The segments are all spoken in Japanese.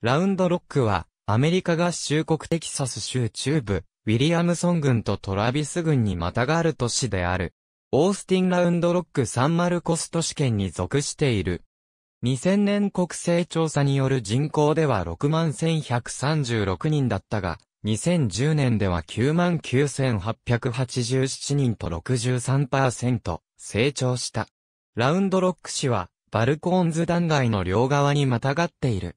ラウンドロックは、アメリカ合衆国テキサス州中部、ウィリアムソン郡とトラビス郡にまたがる都市である。オースティンラウンドロックサンマルコス都市圏に属している。2000年国勢調査による人口では61,136人だったが、2010年では99,887人と63%成長した。ラウンドロック市は、バルコーンズ断崖の両側にまたがっている。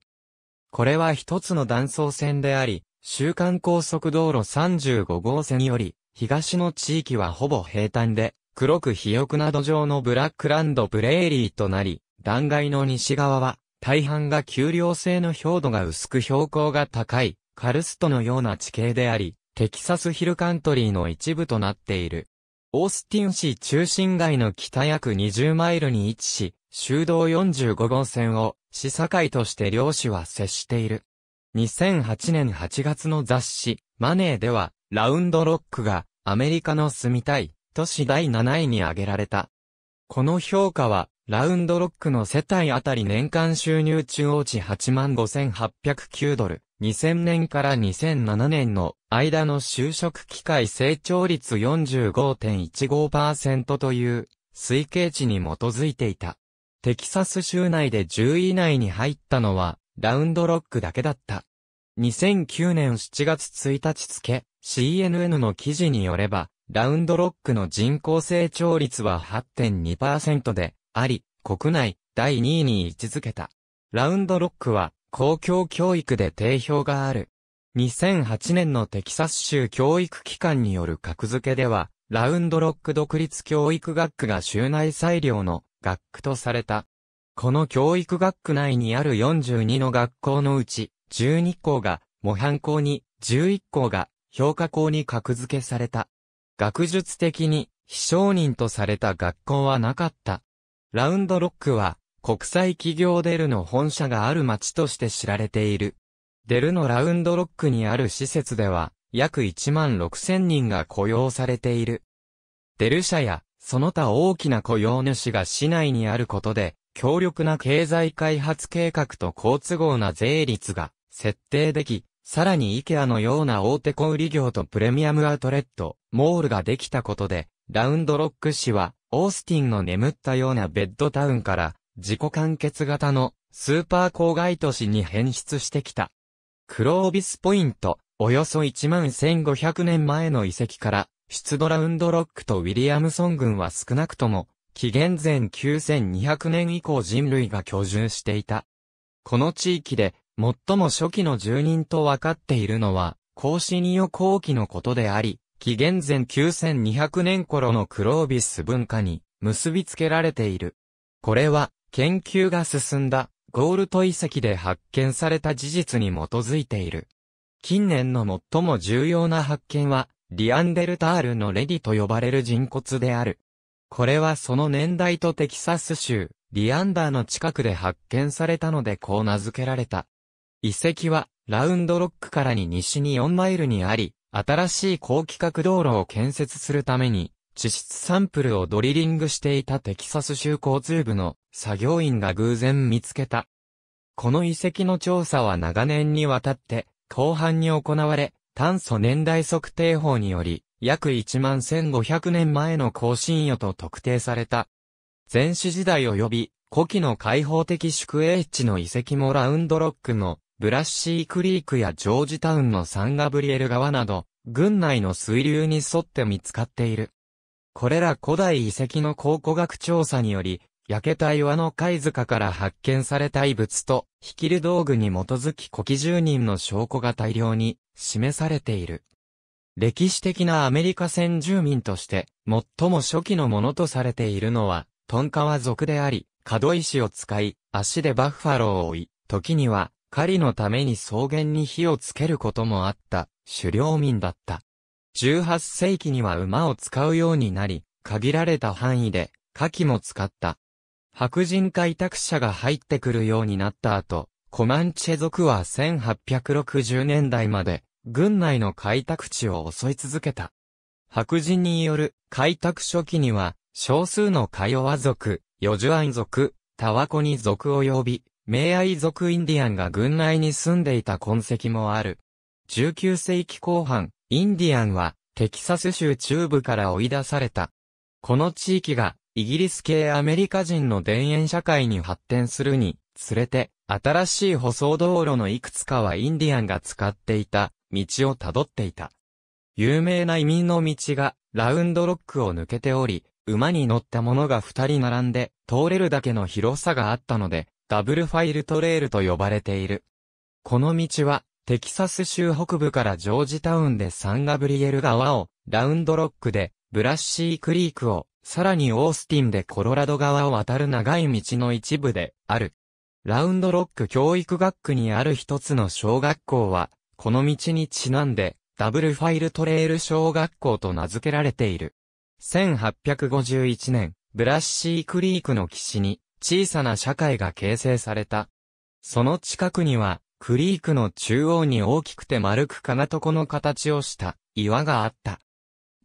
これは一つの断層線であり、週間高速道路35号線より、東の地域はほぼ平坦で、黒く肥沃な土壌のブラックランドブレーリーとなり、断崖の西側は、大半が丘陵性の表土が薄く標高が高い、カルストのような地形であり、テキサスヒルカントリーの一部となっている。オースティン市中心街の北約20マイルに位置し、州道45号線を市境として漁師は接している。2008年8月の雑誌、マネーでは、ラウンドロックが、アメリカの住みたい、都市第7位に挙げられた。この評価は、ラウンドロックの世帯あたり年間収入中央値85,809ドル、2000年から2007年の間の就職機会成長率45.15%という推計値に基づいていた。テキサス州内で10位以内に入ったのは、ラウンドロックだけだった。2009年7月1日付、CNN の記事によれば、ラウンドロックの人口成長率は8.2%で、あり、国内第2位に位置づけた。ラウンドロックは、公共教育で定評がある。2008年のテキサス州教育機関による格付けでは、ラウンドロック独立教育学区が州内裁量の学区とされた。この教育学区内にある42の学校のうち、12校が模範校に、11校が評価校に格付けされた。学術的に非承認とされた学校はなかった。ラウンドロックは国際企業デルの本社がある町として知られている。デルのラウンドロックにある施設では約1万6千人が雇用されている。デル社やその他大きな雇用主が市内にあることで、強力な経済開発計画と好都合な税率が設定でき、さらにイケアのような大手小売業とプレミアムアウトレット、モールができたことで、ラウンドロック市は、オースティンの眠ったようなベッドタウンから、自己完結型のスーパー郊外都市に変質してきた。クロービスポイント、およそ1万1500年前の遺跡から出土ラウンドロックとウィリアムソン軍は少なくとも、紀元前9200年以降人類が居住していた。この地域で、最も初期の住人と分かっているのは、孔子によ後期のことであり、紀元前9200年頃のクロービス文化に結びつけられている。これは、研究が進んだ、ゴールト遺跡で発見された事実に基づいている。近年の最も重要な発見は、リアンデルタールのレディと呼ばれる人骨である。これはその年代とテキサス州、リアンダーの近くで発見されたのでこう名付けられた。遺跡は、ラウンドロックからに西に4マイルにあり、新しい高規格道路を建設するために、地質サンプルをドリリングしていたテキサス州交通部の作業員が偶然見つけた。この遺跡の調査は長年にわたって、後半に行われ、炭素年代測定法により、約1万1500年前の更新予と特定された。前史時代及び、古希の開放的宿営地の遺跡もラウンドロックの、ブラッシークリークやジョージタウンのサンガブリエル川など、軍内の水流に沿って見つかっている。これら古代遺跡の考古学調査により、焼けた岩の貝塚から発見された遺物と、引きる道具に基づき古希住人の証拠が大量に示されている。歴史的なアメリカ先住民として、最も初期のものとされているのは、トンカワ族であり、角石を使い、足でバッファローを追い、時には、狩りのために草原に火をつけることもあった、狩猟民だった。18世紀には馬を使うようになり、限られた範囲で、火器も使った。白人開拓者が入ってくるようになった後、コマンチェ族は1860年代まで、軍内の開拓地を襲い続けた。白人による開拓初期には、少数のカヨワ族、ヨジュアン族、タワコニ族及び、ア愛族インディアンが軍内に住んでいた痕跡もある。19世紀後半、インディアンは、テキサス州中部から追い出された。この地域が、イギリス系アメリカ人の田園社会に発展するにつれて、新しい舗装道路のいくつかはインディアンが使っていた道をたどっていた。有名な移民の道がラウンドロックを抜けており、馬に乗った者が二人並んで通れるだけの広さがあったので、ダブルファイルトレールと呼ばれている。この道は、テキサス州北部からジョージタウンでサンガブリエル川を、ラウンドロックで、ブラッシークリークを、さらにオースティンでコロラド川を渡る長い道の一部である。ラウンドロック教育学区にある一つの小学校は、この道にちなんで、ダブルファイルトレイル小学校と名付けられている。1851年、ブラッシークリークの岸に、小さな社会が形成された。その近くには、クリークの中央に大きくて丸く金床の形をした岩があった。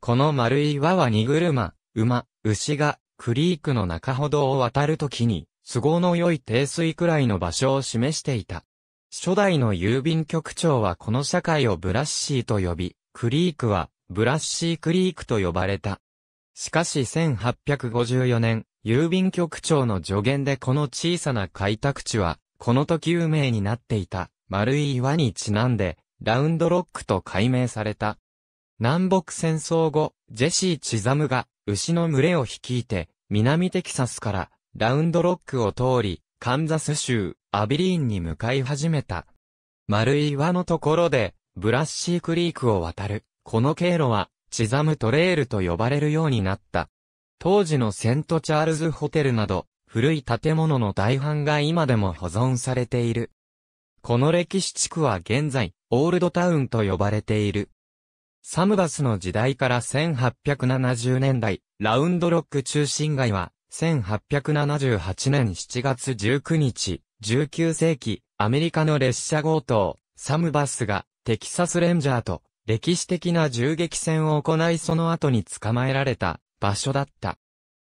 この丸い岩は荷車、馬、牛が、クリークの中ほどを渡るときに、都合の良い低水くらいの場所を示していた。初代の郵便局長はこの社会をブラッシーと呼び、クリークは、ブラッシークリークと呼ばれた。しかし1854年、郵便局長の助言でこの小さな開拓地は、この時有名になっていた、丸い岩にちなんで、ラウンドロックと改名された。南北戦争後、ジェシー・チザムが、牛の群れを率いて、南テキサスからラウンドロックを通り、カンザス州アビリーンに向かい始めた。丸い岩のところで、ブラッシークリークを渡る。この経路は、チザムトレールと呼ばれるようになった。当時のセントチャールズホテルなど、古い建物の大半が今でも保存されている。この歴史地区は現在、オールドタウンと呼ばれている。サムバスの時代から1870年代、ラウンドロック中心街は、1878年7月19日、19世紀、アメリカの列車強盗、サムバスが、テキサスレンジャーと、歴史的な銃撃戦を行いその後に捕まえられた、場所だった。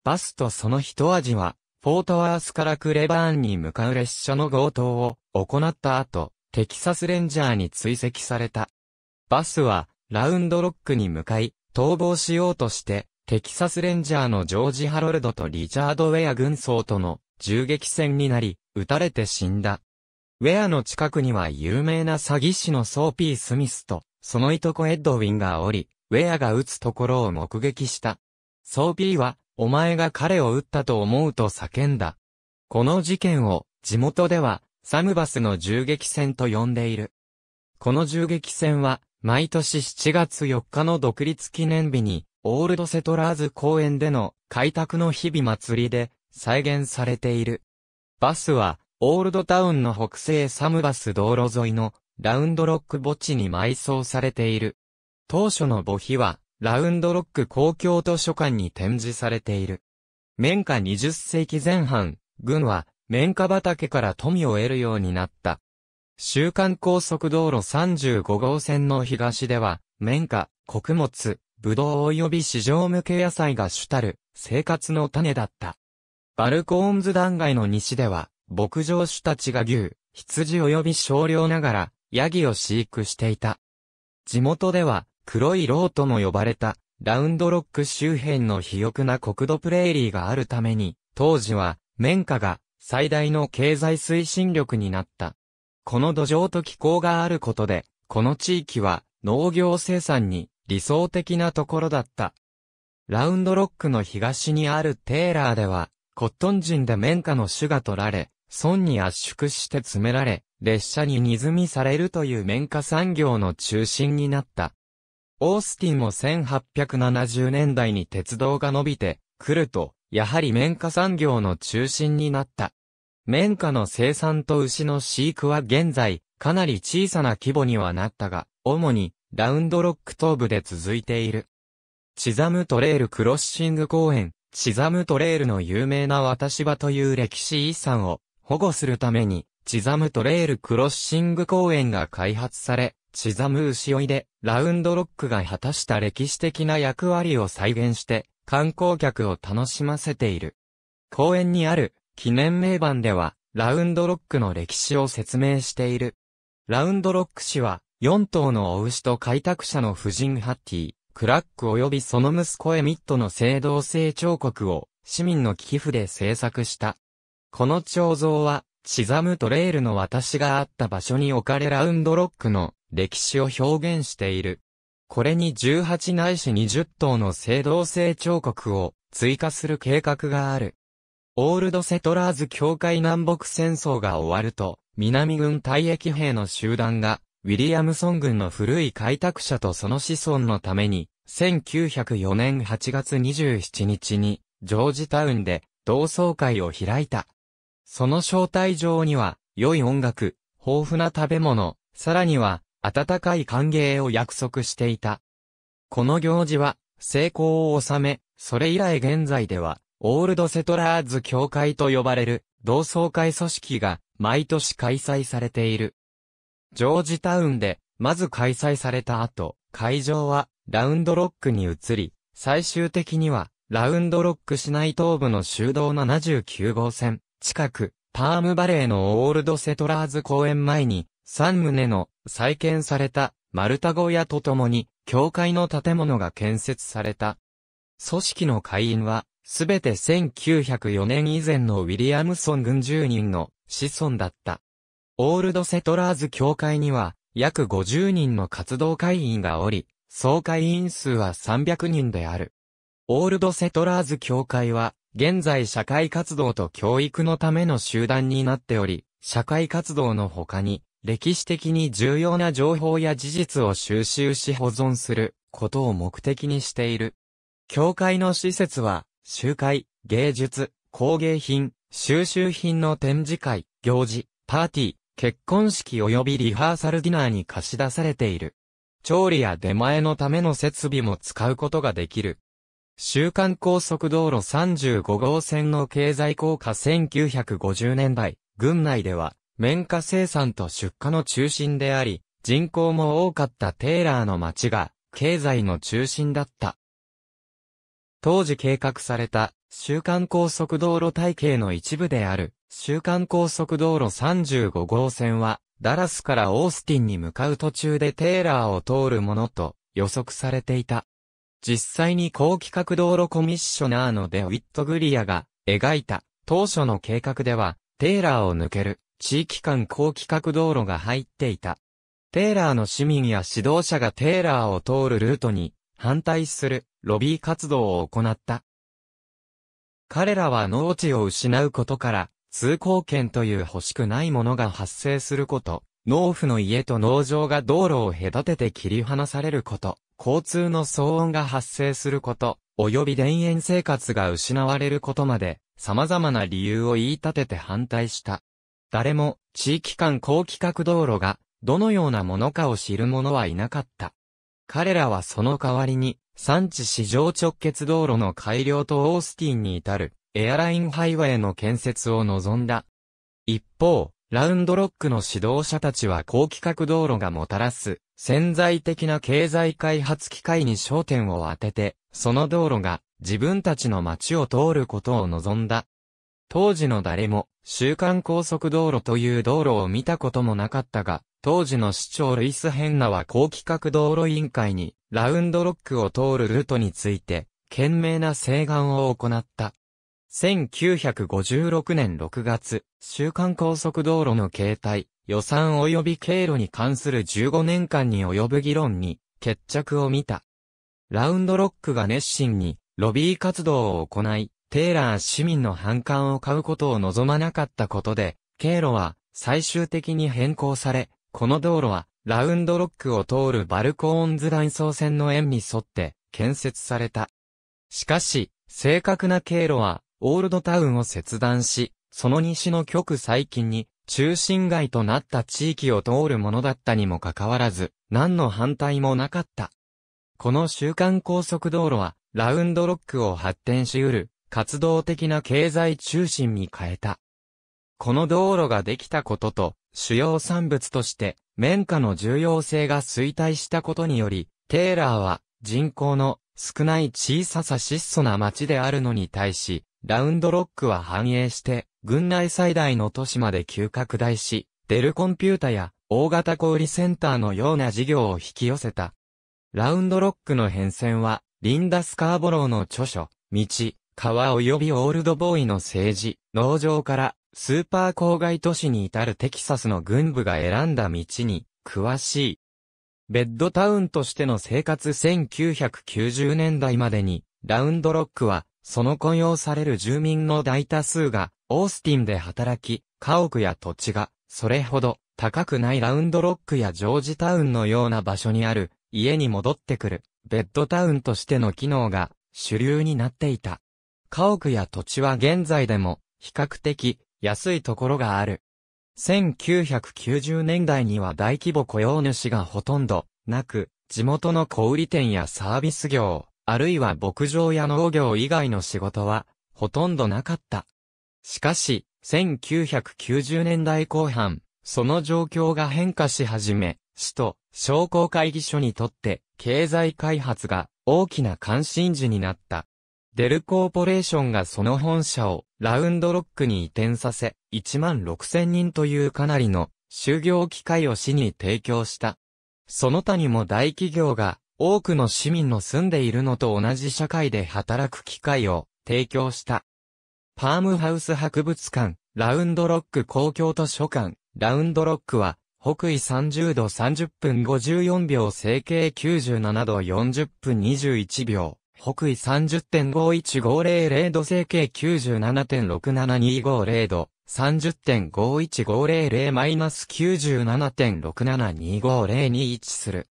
バスとその一味は、フォートワースからクレバーンに向かう列車の強盗を行った後、テキサスレンジャーに追跡された。バスは、ラウンドロックに向かい、逃亡しようとして、テキサスレンジャーのジョージ・ハロルドとリチャード・ウェア軍曹との銃撃戦になり、撃たれて死んだ。ウェアの近くには有名な詐欺師のソーピー・スミスと、そのいとこエッドウィンがおり、ウェアが撃つところを目撃した。ソーピーは、お前が彼を撃ったと思うと叫んだ。この事件を、地元では、サムバスの銃撃戦と呼んでいる。この銃撃戦は、毎年7月4日の独立記念日に、オールドセトラーズ公園での開拓の日々祭りで再現されている。バスは、オールドタウンの北西サムバス道路沿いのラウンドロック墓地に埋葬されている。当初の墓碑は、ラウンドロック公共図書館に展示されている。綿花20世紀前半、軍は、綿花畑から富を得るようになった。週刊高速道路35号線の東では、綿花、穀物、ぶどう及び市場向け野菜が主たる生活の種だった。バルコーンズ断崖の西では、牧場主たちが牛、羊及び少量ながら、ヤギを飼育していた。地元では、黒いローとも呼ばれた、ラウンドロック周辺の肥沃な国土プレーリーがあるために、当時は、綿花が最大の経済推進力になった。この土壌と気候があることで、この地域は農業生産に理想的なところだった。ラウンドロックの東にあるテーラーでは、コットン人で綿花の種が取られ、村に圧縮して詰められ、列車に荷積みされるという綿花産業の中心になった。オースティンも1870年代に鉄道が伸びてくると、やはり綿花産業の中心になった。綿花の生産と牛の飼育は現在、かなり小さな規模にはなったが、主に、ラウンドロック東部で続いている。チザムトレールクロッシング公園、チザムトレールの有名な渡し場という歴史遺産を保護するために、チザムトレールクロッシング公園が開発され、チザム牛追いで、ラウンドロックが果たした歴史的な役割を再現して、観光客を楽しませている。公園にある、記念名板では、ラウンドロックの歴史を説明している。ラウンドロック氏は、4頭のお牛と開拓者の夫人ハッティ、クラック及びその息子エミットの青銅製彫刻を、市民の寄付で制作した。この彫像は、チザムトレイルの私があった場所に置かれラウンドロックの歴史を表現している。これに18ないし20頭の青銅製彫刻を追加する計画がある。オールドセトラーズ教会南北戦争が終わると、南軍退役兵の集団が、ウィリアムソン軍の古い開拓者とその子孫のために、1904年8月27日に、ジョージタウンで、同窓会を開いた。その招待状には、良い音楽、豊富な食べ物、さらには、温かい歓迎を約束していた。この行事は、成功を収め、それ以来現在では、オールドセトラーズ協会と呼ばれる同窓会組織が毎年開催されている。ジョージタウンでまず開催された後、会場はラウンドロックに移り、最終的にはラウンドロック市内東部の修道79号線近く、パームバレーのオールドセトラーズ公園前に3棟の再建された丸太小屋とともに、教会の建物が建設された。組織の会員は、すべて1904年以前のウィリアムソン軍住人の子孫だった。オールドセトラーズ協会には約50人の活動会員がおり、総会員数は300人である。オールドセトラーズ協会は、現在社会活動と教育のための集団になっており、社会活動の他に、歴史的に重要な情報や事実を収集し保存することを目的にしている。教会の施設は集会、芸術、工芸品、収集品の展示会、行事、パーティー、結婚式及びリハーサルディナーに貸し出されている。調理や出前のための設備も使うことができる。週刊高速道路35号線の経済効果1950年代、郡内では、綿花生産と出荷の中心であり、人口も多かったテーラーの町が、経済の中心だった。当時計画された、週間高速道路体系の一部である、週間高速道路35号線は、ダラスからオースティンに向かう途中でテーラーを通るものと予測されていた。実際に高規格道路コミッショナーのデウィット・グリアが描いた当初の計画では、テーラーを抜ける地域間高規格道路が入っていた。テーラーの市民や指導者がテーラーを通るルートに反対するロビー活動を行った。彼らは農地を失うことから、通行権という欲しくないものが発生すること、農夫の家と農場が道路を隔てて切り離されること、交通の騒音が発生すること、及び田園生活が失われることまで、様々な理由を言い立てて反対した。誰も、地域間高規格道路が、どのようなものかを知る者はいなかった。彼らはその代わりに、産地市場直結道路の改良とオースティンに至る、エアラインハイウェイの建設を望んだ。一方、ラウンドロックの指導者たちは高規格道路がもたらす、潜在的な経済開発機会に焦点を当てて、その道路が自分たちの街を通ることを望んだ。当時の誰も、週刊高速道路という道路を見たこともなかったが、当時の市長ルイス・ヘンナは高規格道路委員会に、ラウンドロックを通るルートについて、懸命な請願を行った。1956年6月、週刊高速道路の形態、予算及び経路に関する15年間に及ぶ議論に、決着を見た。ラウンドロックが熱心に、ロビー活動を行い、テイラー市民の反感を買うことを望まなかったことで、経路は最終的に変更され、この道路はラウンドロックを通るバルコーンズ断層線の円に沿って建設された。しかし、正確な経路はオールドタウンを切断し、その西の極最近に中心街となった地域を通るものだったにもかかわらず、何の反対もなかった。この週間高速道路は、ラウンドロックを発展し得る活動的な経済中心に変えた。この道路ができたことと、主要産物として、綿花の重要性が衰退したことにより、テーラーは人口の少ない小ささ質素な町であるのに対し、ラウンドロックは繁栄して、軍内最大の都市まで急拡大し、デルコンピュータや大型小売センターのような事業を引き寄せた。ラウンドロックの変遷は、リンダ・スカーボローの著書、道、川及びオールドボーイの政治、農場からスーパー郊外都市に至るテキサスの軍部が選んだ道に詳しい。ベッドタウンとしての生活1990年代までに、ラウンドロックは、その雇用される住民の大多数が、オースティンで働き、家屋や土地が、それほど、高くないラウンドロックやジョージタウンのような場所にある、家に戻ってくる、ベッドタウンとしての機能が、主流になっていた。家屋や土地は現在でも比較的安いところがある。1990年代には大規模雇用主がほとんどなく、地元の小売店やサービス業、あるいは牧場や農業以外の仕事はほとんどなかった。しかし、1990年代後半、その状況が変化し始め、市と商工会議所にとって経済開発が大きな関心事になった。デルコーポレーションがその本社をラウンドロックに移転させ、1万6000人というかなりの就業機会を市に提供した。その他にも大企業が多くの市民の住んでいるのと同じ社会で働く機会を提供した。パームハウス博物館、ラウンドロック公共図書館、ラウンドロックは、北緯30度30分54秒、整形97度40分21秒。北緯30.51500度整形97.67250度、30.51500-97.67250に位置する。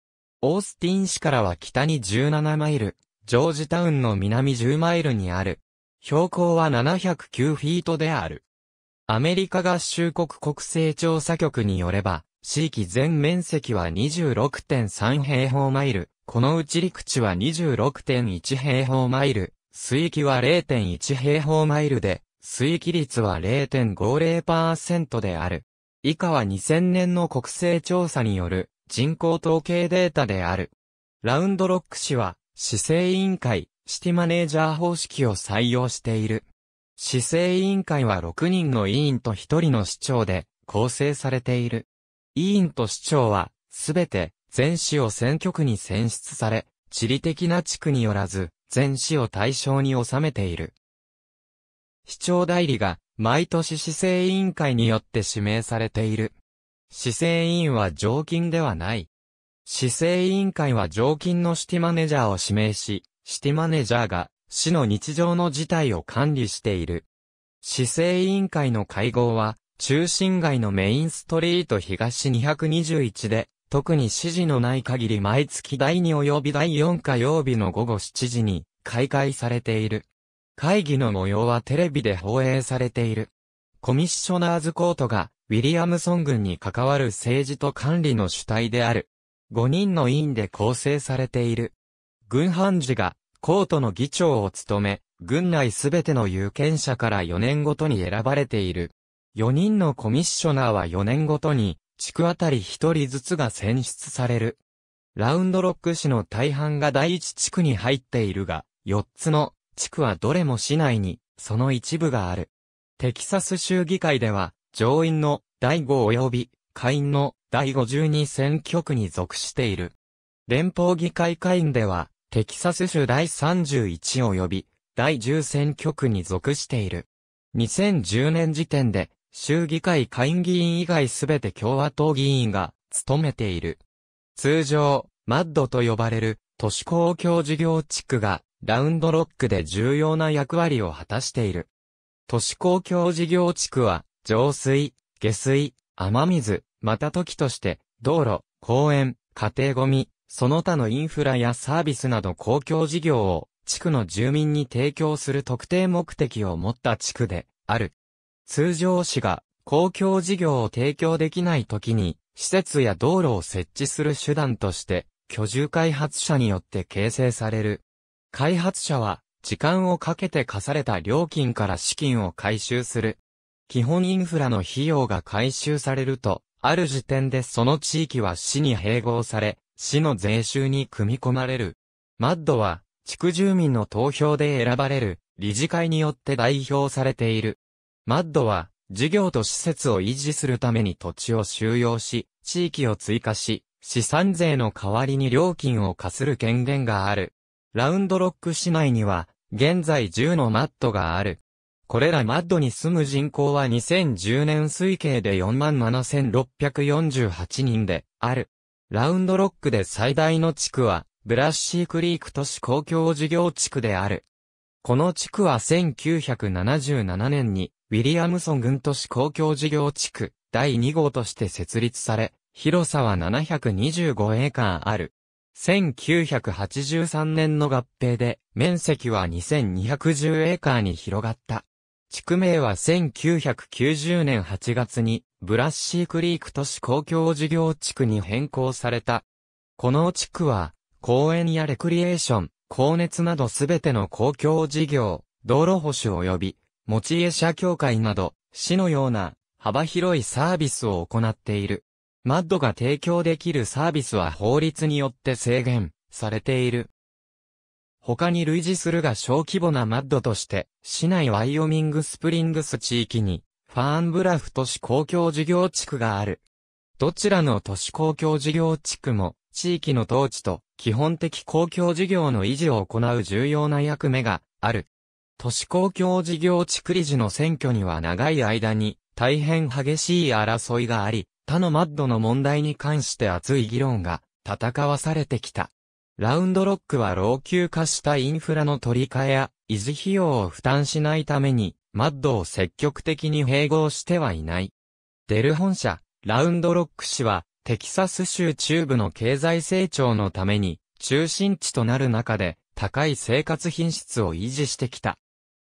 オースティン市からは北に17マイル、ジョージタウンの南10マイルにある。標高は709フィートである。アメリカ合衆国国勢調査局によれば、地域全面積は26.3平方マイル、このうち陸地は26.1平方マイル、水域は0.1平方マイルで、水域率は0.50%である。以下は2000年の国勢調査による人口統計データである。ラウンドロック市は、市政委員会、シティマネージャー方式を採用している。市政委員会は6人の委員と1人の市長で構成されている。委員と市長は、すべて全市を選挙区に選出され、地理的な地区によらず、全市を対象に収めている。市長代理が、毎年市政委員会によって指名されている。市政委員は常勤ではない。市政委員会は常勤のシティマネージャーを指名し、シティマネージャーが、市の日常の事態を管理している。市政委員会の会合は、中心街のメインストリート東221で特に指示のない限り毎月第2及び第4火曜日の午後7時に開会されている。会議の模様はテレビで放映されている。コミッショナーズコートがウィリアムソン軍に関わる政治と管理の主体である。5人の委員で構成されている。軍判事がコートの議長を務め、軍内すべての有権者から4年ごとに選ばれている。4人のコミッショナーは4年ごとに地区あたり一人ずつが選出される。ラウンドロック市の大半が第一地区に入っているが、四つの地区はどれも市内に、その一部がある。テキサス州議会では、上院の第5及び下院の第52選挙区に属している。連邦議会下院では、テキサス州第31及び第10選挙区に属している。2010年時点で州議会下院議員以外すべて共和党議員が務めている。通常、マッドと呼ばれる都市公共事業地区がラウンドロックで重要な役割を果たしている。都市公共事業地区は、浄水、下水、雨水、また時として、道路、公園、家庭ごみ、その他のインフラやサービスなど公共事業を地区の住民に提供する特定目的を持った地区である。通常市が公共事業を提供できない時に、施設や道路を設置する手段として、居住開発者によって形成される。開発者は、時間をかけて課された料金から資金を回収する。基本インフラの費用が回収されると、ある時点でその地域は市に併合され、市の税収に組み込まれる。マッドは、地区住民の投票で選ばれる、理事会によって代表されている。マッドは、事業と施設を維持するために土地を収容し、地域を追加し、資産税の代わりに料金を課する権限がある。ラウンドロック市内には、現在10のマッドがある。これらマッドに住む人口は2010年推計で47,648人である。ラウンドロックで最大の地区は、ブラッシークリーク都市公共事業地区である。この地区は1977年にウィリアムソン軍都市公共事業地区第2号として設立され、広さは725エーカーある。1983年の合併で、面積は2210エーカーに広がった。地区名は1990年8月に、ブラッシークリーク都市公共事業地区に変更された。この地区は、公園やレクリエーション、高熱などすべての公共事業、道路保守及び持ち家社協会など、市のような幅広いサービスを行っている。マッドが提供できるサービスは法律によって制限されている。他に類似するが小規模なマッドとして、市内ワイオミングスプリングス地域に、ファーンブラフ都市公共事業地区がある。どちらの都市公共事業地区も、地域の統治と基本的公共事業の維持を行う重要な役目がある。都市公共事業地区理事の選挙には長い間に大変激しい争いがあり、他のマッドの問題に関して熱い議論が戦わされてきた。ラウンドロックは老朽化したインフラの取り替えや維持費用を負担しないために、マッドを積極的に併合してはいない。デル本社、ラウンドロック氏は、テキサス州中部の経済成長のために、中心地となる中で、高い生活品質を維持してきた。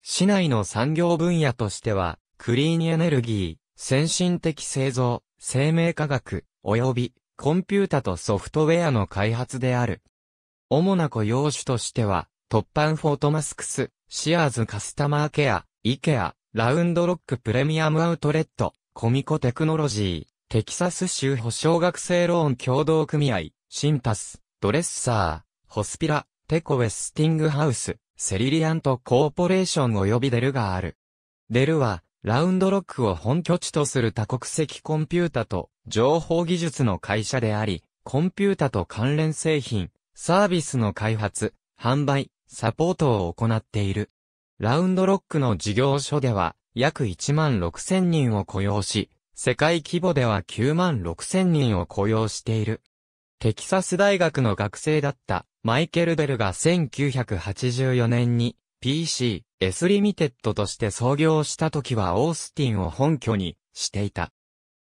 市内の産業分野としては、クリーンエネルギー、先進的製造、生命科学、及び、コンピュータとソフトウェアの開発である。主な雇用種としては、トッパンフォートマスクス、シアーズカスタマーケア、イケア、ラウンドロックプレミアムアウトレット、コミコテクノロジー、テキサス州保証学生ローン共同組合、シンタス、ドレッサー、ホスピラ、テコウェスティングハウス、セリリアントコーポレーション及びデルがある。デルは、ラウンドロックを本拠地とする多国籍コンピュータと情報技術の会社であり、コンピュータと関連製品、サービスの開発、販売、サポートを行っている。ラウンドロックの事業所では、約1万6千人を雇用し、世界規模では9万6千人を雇用している。テキサス大学の学生だったマイケル・ベルが1984年に PC、S リミテッドとして創業した時はオースティンを本拠にしていた。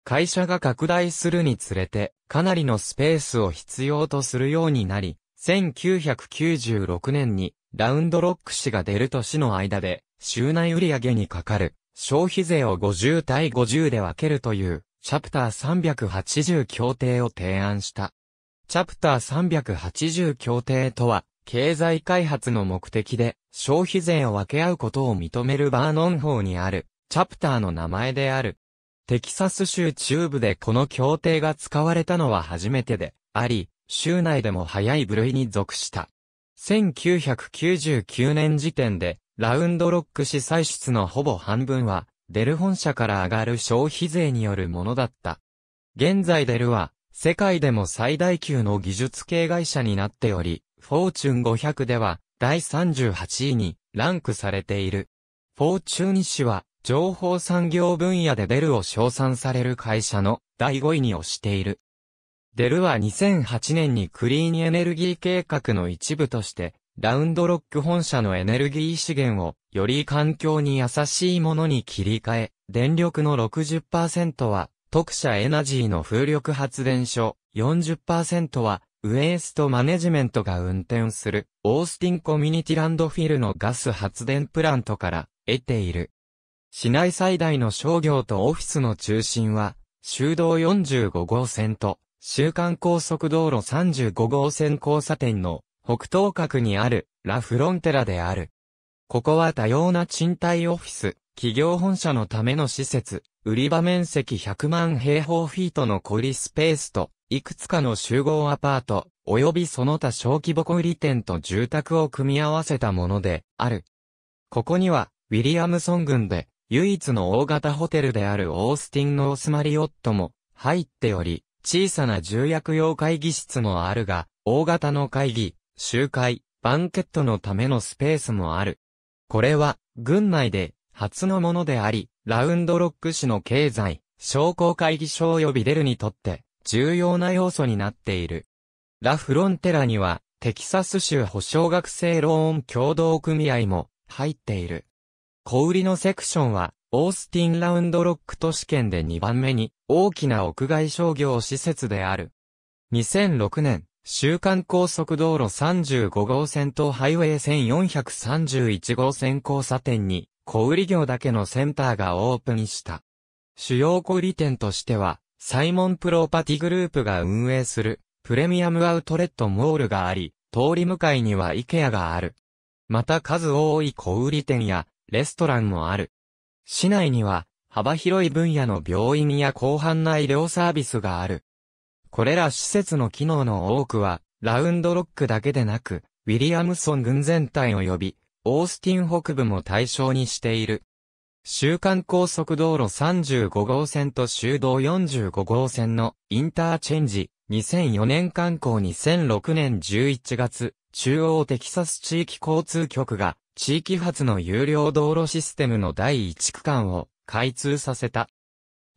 会社が拡大するにつれて、かなりのスペースを必要とするようになり、1996年にラウンドロック氏が出る年の間で、州内売上にかかる消費税を50対50で分けるという、チャプター380協定を提案した。チャプター380協定とは、経済開発の目的で消費税を分け合うことを認めるバーノン法にある、チャプターの名前である。テキサス州中部でこの協定が使われたのは初めてであり、州内でも早い部類に属した。1999年時点で、ラウンドロック資産出のほぼ半分は、デル本社から上がる消費税によるものだった。現在デルは、世界でも最大級の技術系会社になっており、フォーチュン500では第38位にランクされている。フォーチュン氏は情報産業分野でデルを称賛される会社の第5位に推している。デルは2008年にクリーンエネルギー計画の一部として、ラウンドロック本社のエネルギー資源をより環境に優しいものに切り替え、電力の60%は特社エナジーの風力発電所40%は、ウエストマネジメントが運転する、オースティンコミュニティランドフィルのガス発電プラントから得ている。市内最大の商業とオフィスの中心は、修道45号線と、週間高速道路35号線交差点の北東角にあるラ・フロンテラである。ここは多様な賃貸オフィス、企業本社のための施設、売り場面積100万平方フィートの小売スペースと、いくつかの集合アパート、及びその他小規模小売店と住宅を組み合わせたもので、ある。ここには、ウィリアムソン郡で、唯一の大型ホテルであるオースティン・のオスマリオットも、入っており、小さな重役用会議室もあるが、大型の会議、集会、バンケットのためのスペースもある。これは、軍内で初のものであり、ラウンドロック市の経済、商工会議所及びデルにとって、重要な要素になっている。ラ・フロンテラには、テキサス州保証学生ローン協同組合も入っている。小売りのセクションは、オースティンラウンドロック都市圏で2番目に大きな屋外商業施設である。2006年、週刊高速道路35号線とハイウェイ1431号線交差点に小売業だけのセンターがオープンした。主要小売店としては、サイモンプロパティグループが運営する、プレミアムアウトレットモールがあり、通り向かいにはイケアがある。また数多い小売店や、レストランもある。市内には、幅広い分野の病院や広範な医療サービスがある。これら施設の機能の多くは、ラウンドロックだけでなく、ウィリアムソン軍全体及び、オースティン北部も対象にしている。週間高速道路35号線と州道45号線のインターチェンジ、2004年観光2006年11月、中央テキサス地域交通局が、地域発の有料道路システムの第1区間を開通させた。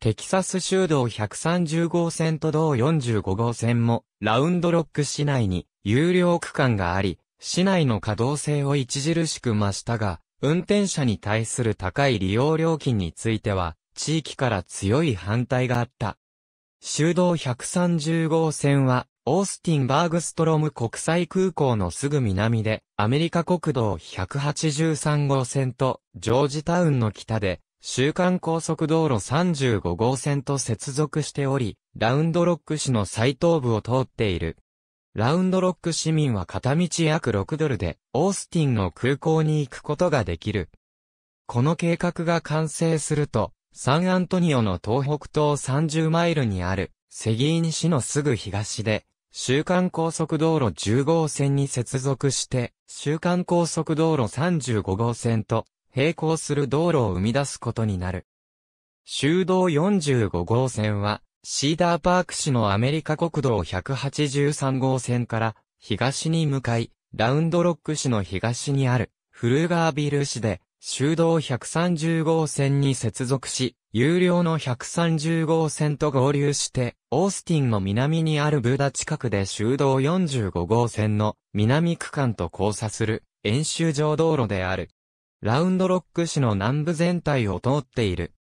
テキサス州道130号線と道45号線も、ラウンドロック市内に有料区間があり、市内の稼働性を著しく増したが、運転者に対する高い利用料金については、地域から強い反対があった。修道130号線は、オースティン・バーグストロム国際空港のすぐ南で、アメリカ国道183号線と、ジョージタウンの北で、週間高速道路35号線と接続しており、ラウンドロック市の最東部を通っている。ラウンドロック市民は片道約6ドルで、オースティンの空港に行くことができる。この計画が完成すると、サンアントニオの東北東30マイルにある、セギーニ市のすぐ東で、週間高速道路10号線に接続して、週間高速道路35号線と並行する道路を生み出すことになる。修道45号線は、シーダーパーク市のアメリカ国道183号線から東に向かい、ラウンドロック市の東にあるフルーガービル市で州道130号線に接続し、有料の130号線と合流して、オースティンの南にあるブダ近くで州道45号線の南区間と交差する演習場道路である。ラウンドロック市の南部全体を通っている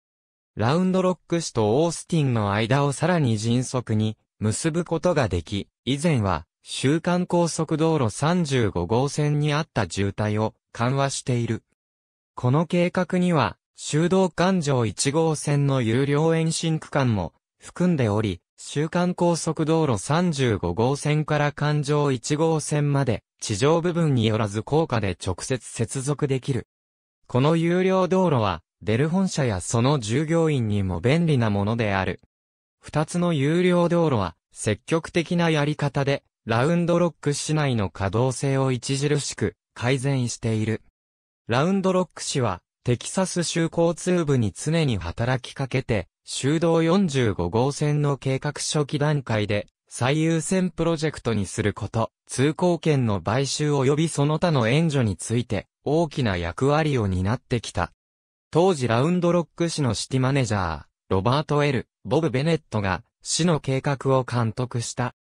ラウンドロック市とオースティンの間をさらに迅速に結ぶことができ、以前は週間高速道路35号線にあった渋滞を緩和している。この計画には、修道環状1号線の有料延伸区間も含んでおり、週間高速道路35号線から環状1号線まで地上部分によらず高架で直接接続できる。この有料道路はデル本社やその従業員にも便利なものである。二つの有料道路は積極的なやり方でラウンドロック市内の可動性を著しく改善している。ラウンドロック市はテキサス州交通部に常に働きかけて州道45号線の計画初期段階で最優先プロジェクトにすること、通行券の買収及びその他の援助について大きな役割を担ってきた。当時ラウンドロック市のシティマネージャー、ロバート・エル・ボブ・ベネットが市の計画を監督した。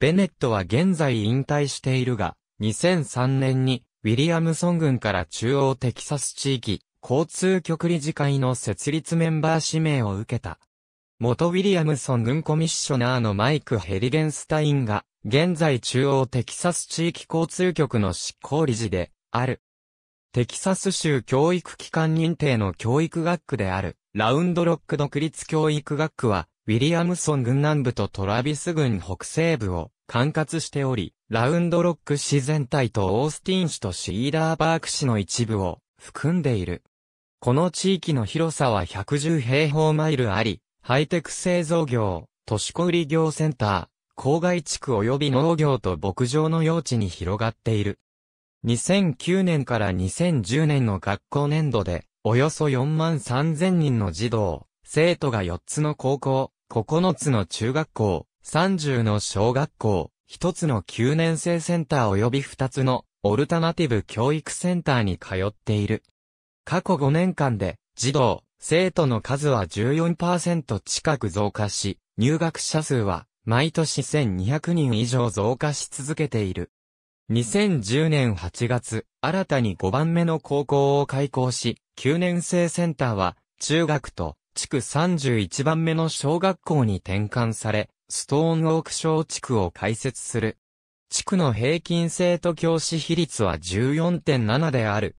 ベネットは現在引退しているが、2003年にウィリアムソン軍から中央テキサス地域交通局理事会の設立メンバー指名を受けた。元ウィリアムソン軍コミッショナーのマイク・ヘリゲンスタインが、現在中央テキサス地域交通局の執行理事で、ある。テキサス州教育機関認定の教育学区である、ラウンドロック独立教育学区は、ウィリアムソン軍南部とトラビス軍北西部を管轄しており、ラウンドロック市全体とオースティン市とシーダーバーク市の一部を含んでいる。この地域の広さは110平方マイルあり、ハイテク製造業、都市小売業センター、郊外地区及び農業と牧場の用地に広がっている。2009年から2010年の学校年度で、およそ4万3000人の児童、生徒が4つの高校、9つの中学校、30の小学校、1つの9年生センター及び2つのオルタナティブ教育センターに通っている。過去5年間で児童、生徒の数は14%近く増加し、入学者数は毎年1200人以上増加し続けている。2010年8月、新たに5番目の高校を開校し、9年生センターは、中学と、地区31番目の小学校に転換され、ストーンウォーク小地区を開設する。地区の平均生徒教師比率は14.7である。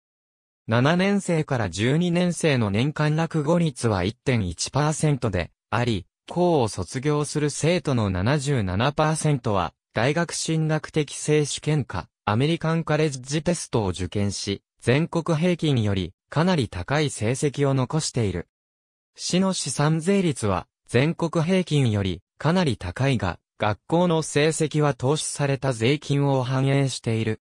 7年生から12年生の年間落語率は1.1%であり、校を卒業する生徒の77%は大学進学的制試験科、アメリカンカレッジテストを受験し、全国平均よりかなり高い成績を残している。市の資産税率は全国平均よりかなり高いが、学校の成績は投資された税金を反映している。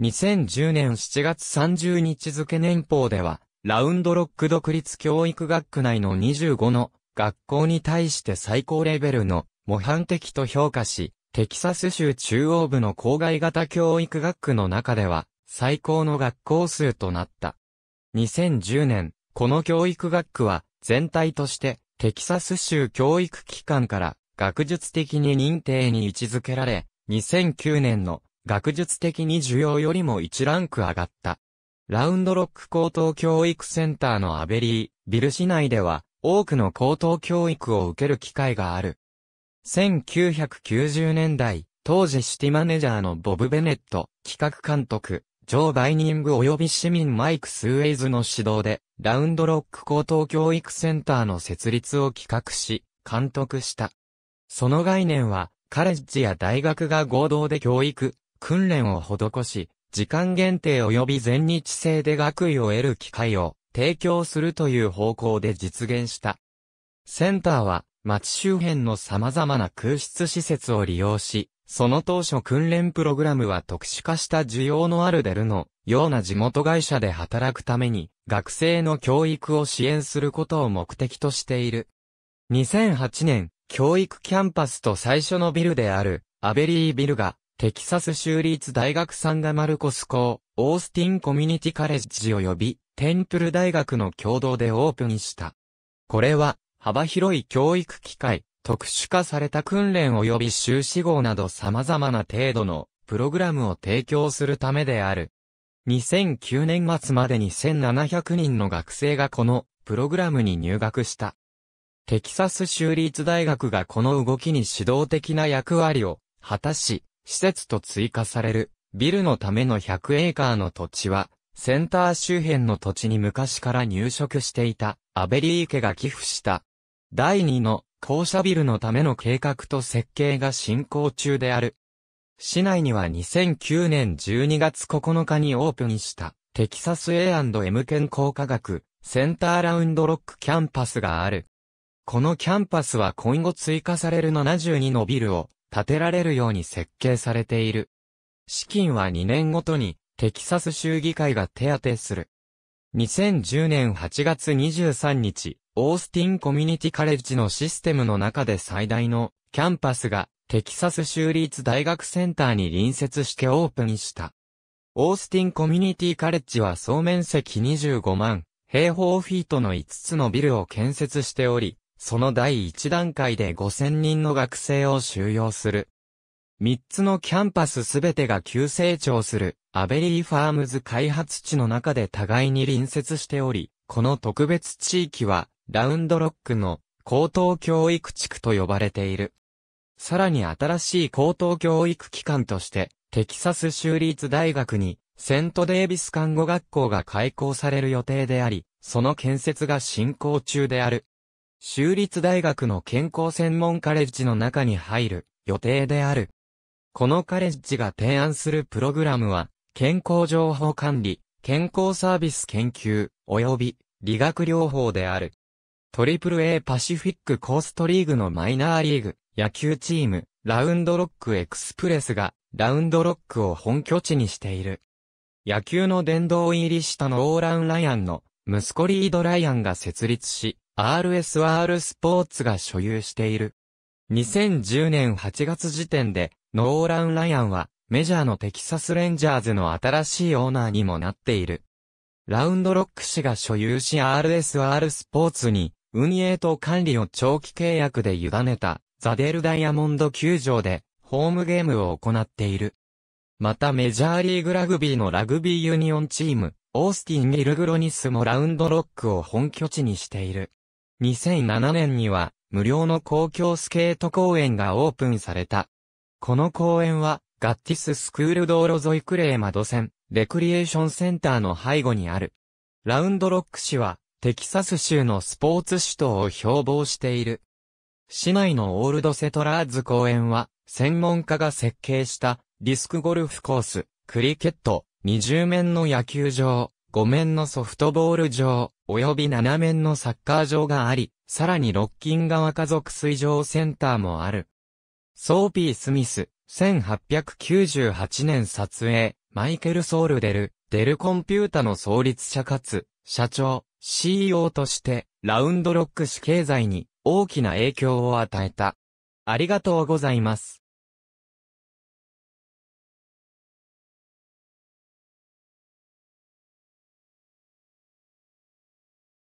2010年7月30日付年報では、ラウンドロック独立教育学区内の25の学校に対して最高レベルの模範的と評価し、テキサス州中央部の郊外型教育学区の中では、最高の学校数となった。2010年、この教育学区は、全体として、テキサス州教育機関から学術的に認定に位置づけられ、2009年の学術的に需要よりも1ランク上がった。ラウンドロック高等教育センターのアベリー、ビル市内では多くの高等教育を受ける機会がある。1990年代、当時シティマネージャーのボブ・ベネット、企画監督、ジョー・バイニング及び市民マイク・スウェイズの指導で、ラウンドロック高等教育センターの設立を企画し、監督した。その概念は、カレッジや大学が合同で教育、訓練を施し、時間限定及び全日制で学位を得る機会を提供するという方向で実現した。センターは町周辺の様々な空室施設を利用し、その当初訓練プログラムは特殊化した需要のあるデルのような地元会社で働くために学生の教育を支援することを目的としている。2008年、教育キャンパスと最初のビルであるアベリービルがテキサス州立大学サンガマルコス校オースティンコミュニティカレッジ及びテンプル大学の共同でオープンした。これは幅広い教育機会、特殊化された訓練及び修士号など様々な程度のプログラムを提供するためである。2009年末までに1700人の学生がこのプログラムに入学した。テキサス州立大学がこの動きに指導的な役割を果たし、施設と追加されるビルのための100エーカーの土地は、センター周辺の土地に昔から入植していたアベリー家が寄付した第2の校舎ビルのための計画と設計が進行中である。市内には2009年12月9日にオープンしたテキサス A&M 健康科学センターラウンドロックキャンパスがある。このキャンパスは今後追加される72のビルを建てられるように設計されている。資金は2年ごとにテキサス州議会が手当てする。2010年8月23日、オースティンコミュニティカレッジのシステムの中で最大のキャンパスがテキサス州立大学センターに隣接してオープンした。オースティンコミュニティカレッジは総面積25万平方フィートの5つのビルを建設しており、その第1段階で5000人の学生を収容する3つのキャンパスすべてが急成長するアベリーファームズ開発地の中で互いに隣接しており、この特別地域はラウンドロックの高等教育地区と呼ばれている。さらに新しい高等教育機関として、テキサス州立大学にセントデービス看護学校が開校される予定であり、その建設が進行中である。州立大学の健康専門カレッジの中に入る予定である。このカレッジが提案するプログラムは、健康情報管理、健康サービス研究、及び理学療法である。AAA パシフィックコーストリーグのマイナーリーグ、野球チーム、ラウンドロックエクスプレスが、ラウンドロックを本拠地にしている。野球の殿堂入りしたノーラン・ライアンの、息子リード・ライアンが設立し、RSR スポーツが所有している。2010年8月時点で、ノーラン・ライアンは、メジャーのテキサスレンジャーズの新しいオーナーにもなっている。ラウンドロック氏が所有し RSR スポーツに、運営と管理を長期契約で委ねた、ザデルダイヤモンド球場で、ホームゲームを行っている。またメジャーリーグラグビーのラグビーユニオンチーム、オースティン・ギルグロニスもラウンドロックを本拠地にしている。2007年には、無料の公共スケート公園がオープンされた。この公園は、ガッティススクール道路沿いクレーマド線、レクリエーションセンターの背後にある。ラウンドロック市は、テキサス州のスポーツ首都を標榜している。市内のオールドセトラーズ公園は、専門家が設計したディスクゴルフコース、クリケット、20面の野球場、5面のソフトボール場、及び7面のサッカー場があり、さらにロッキン川家族水上センターもある。ソーピー・スミス、1898年撮影、マイケル・ソールデル、デルコンピュータの創立者かつ、社長、CEO として、ラウンドロック市経済に大きな影響を与えた。ありがとうございます。